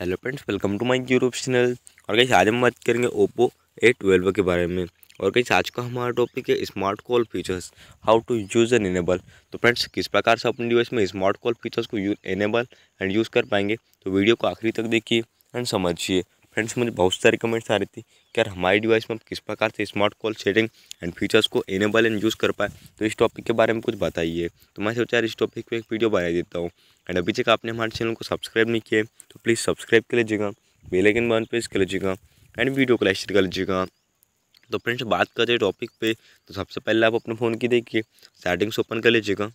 hello friends welcome to my YouTube channel और कहीं आज हम बात करेंगे ओप्पो ए ट्वेल्व के बारे में और कहीं आज का हमारा टॉपिक है smart call features how to use and enable तो फ्रेंड्स किस प्रकार से अपने डिवाइस में स्मार्ट कॉल फीचर्स को यूज इनेबल एंड यूज़ कर पाएंगे तो वीडियो को आखिरी तक देखिए एंड समझिए फ्रेंड्स मुझे बहुत सारी कमेंट्स आ रही थी कि यार हमारी डिवाइस में आप किस प्रकार से smart call setting and features को एनेबल एंड यूज़ कर पाए तो इस टॉपिक के बारे में कुछ बताइए तो मैं सोचा यार इस टॉपिक पे एक वीडियो बना देता हूँ एंड अभी तक आपने हमारे चैनल को सब्सक्राइब नहीं किया तो प्लीज़ सब्सक्राइब कर लीजिएगा बेलाइकन बन प्रेस कर लीजिएगा एंड वीडियो को लाइक शेयर कर लीजिएगा तो फ्रेंड्स बात करें टॉपिक पे तो सबसे पहले आप अपने फ़ोन की देखिए सेटिंग्स ओपन कर लीजिएगा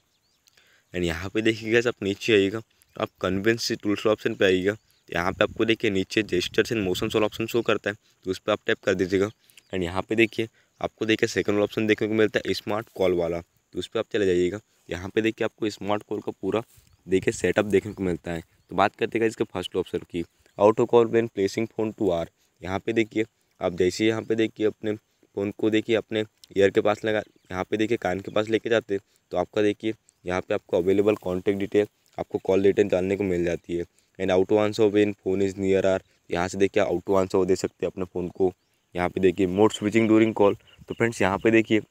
एंड यहाँ पे देखिएगा आप नीचे आइएगा आप कन्वेंस टूल्स ऑप्शन पे आइएगा यहाँ पे आपको देखिए नीचे जेस्टर से मोशन वाला ऑप्शन शो करता है तो उस पर आप टैप कर दीजिएगा एंड यहाँ पे देखिए आपको देखिए सेकंड वाला ऑप्शन देखने को मिलता है स्मार्ट कॉल वाला तो उस पर आप चले जाइएगा यहाँ पे देखिए आपको स्मार्ट कॉल का पूरा देखिए सेटअप देखने को मिलता है तो बात करते हैं इसके फर्स्ट ऑप्शन की auto call when placing phone to ear यहाँ पे देखिए आप जैसे यहाँ पे देखिए अपने फ़ोन को देखिए अपने ईयर के पास लगा यहाँ पे देखिए कान के पास लेके जाते तो आपका देखिए यहाँ पे आपको अवेलेबल कॉन्टैक्ट डिटेल आपको कॉल डिटेल डालने को मिल जाती है and out so when phone is near ear यहाँ से देखिए आउट टू सो दे सकते हैं अपने फ़ोन को यहाँ पे देखिए मोड स्विचिंग डूरिंग कॉल तो फ्रेंड्स यहाँ पे देखिए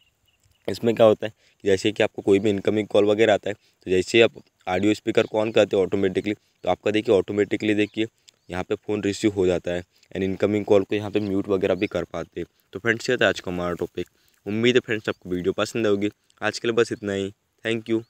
इसमें क्या होता है जैसे कि आपको कोई भी इनकमिंग कॉल वगैरह आता है तो जैसे आप ऑडियो स्पीकर को ऑन करते हो ऑटोमेटिकली तो आपका देखिए ऑटोमेटिकली देखिए यहाँ पे फ़ोन रिसीव हो जाता है एंड इनकमिंग कॉल को यहाँ पे म्यूट वगैरह भी कर पाते हैं तो फ्रेंड्स ये था आज का हमारा टॉपिक उम्मीद है फ्रेंड्स आपको वीडियो पसंद आओगी आज के लिए बस इतना ही थैंक यू